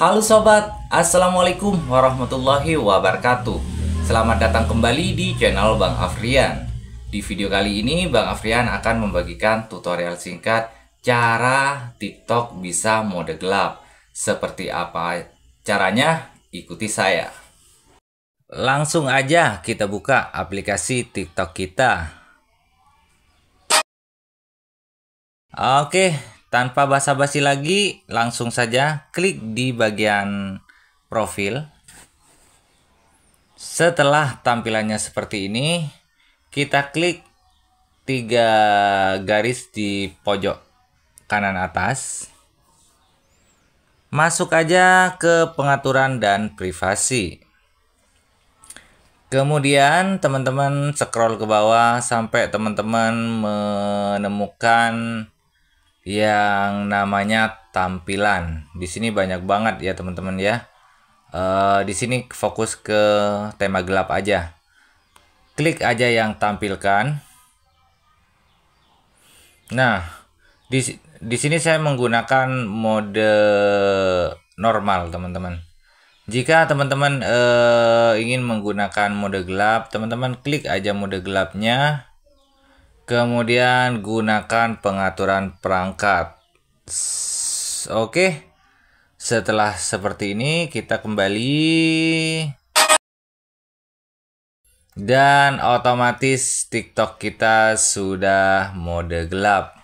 Halo sobat, Assalamualaikum warahmatullahi wabarakatuh Selamat datang kembali di channel Bang Afrian Di video kali ini Bang Afrian akan membagikan tutorial singkat Cara TikTok bisa mode gelap Seperti apa caranya? Ikuti saya Langsung aja kita buka aplikasi TikTok kita Oke, tanpa basa-basi lagi, langsung saja klik di bagian profil. Setelah tampilannya seperti ini, kita klik tiga garis di pojok kanan atas. Masuk aja ke pengaturan dan privasi. Kemudian teman-teman scroll ke bawah sampai teman-teman menemukan yang namanya tampilan. Di sini banyak banget ya teman-teman ya. E, di sini fokus ke tema gelap aja. Klik aja yang tampilkan. Nah, di di sini saya menggunakan mode normal teman-teman. Jika teman-teman e, ingin menggunakan mode gelap, teman-teman klik aja mode gelapnya Kemudian gunakan pengaturan perangkat. Oke. Setelah seperti ini kita kembali dan otomatis TikTok kita sudah mode gelap.